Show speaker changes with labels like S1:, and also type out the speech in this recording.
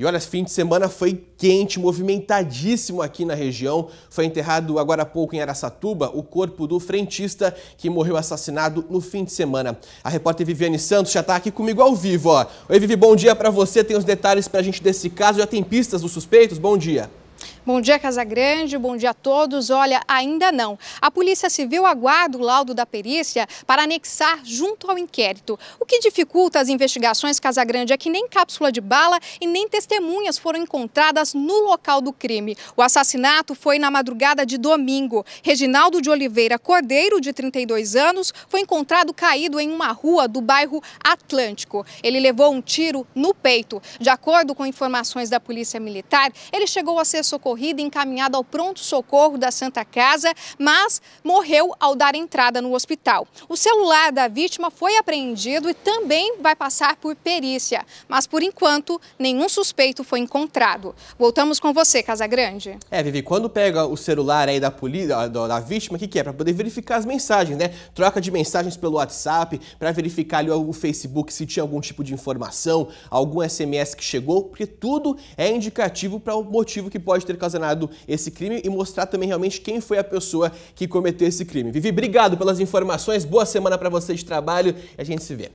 S1: E olha, fim de semana foi quente, movimentadíssimo aqui na região. Foi enterrado agora há pouco em Aracatuba o corpo do frentista que morreu assassinado no fim de semana. A repórter Viviane Santos já está aqui comigo ao vivo. Ó. Oi, Vivi, bom dia para você. Tem os detalhes para a gente desse caso. Já tem pistas dos suspeitos? Bom dia.
S2: Bom dia, Casagrande. Bom dia a todos. Olha, ainda não. A Polícia Civil aguarda o laudo da perícia para anexar junto ao inquérito. O que dificulta as investigações, Casagrande, é que nem cápsula de bala e nem testemunhas foram encontradas no local do crime. O assassinato foi na madrugada de domingo. Reginaldo de Oliveira Cordeiro, de 32 anos, foi encontrado caído em uma rua do bairro Atlântico. Ele levou um tiro no peito. De acordo com informações da Polícia Militar, ele chegou a ser socorrido socorrida e encaminhada ao pronto-socorro da Santa Casa, mas morreu ao dar entrada no hospital. O celular da vítima foi apreendido e também vai passar por perícia, mas por enquanto nenhum suspeito foi encontrado. Voltamos com você, Casa Grande.
S1: É, Vivi, quando pega o celular aí da polícia, da, da, vítima, o que, que é? Para poder verificar as mensagens, né? Troca de mensagens pelo WhatsApp, para verificar ali o Facebook se tinha algum tipo de informação, algum SMS que chegou, porque tudo é indicativo para o motivo que pode ter ocasionado esse crime e mostrar também realmente quem foi a pessoa que cometeu esse crime. Vivi, obrigado pelas informações, boa semana para você de trabalho e a gente se vê.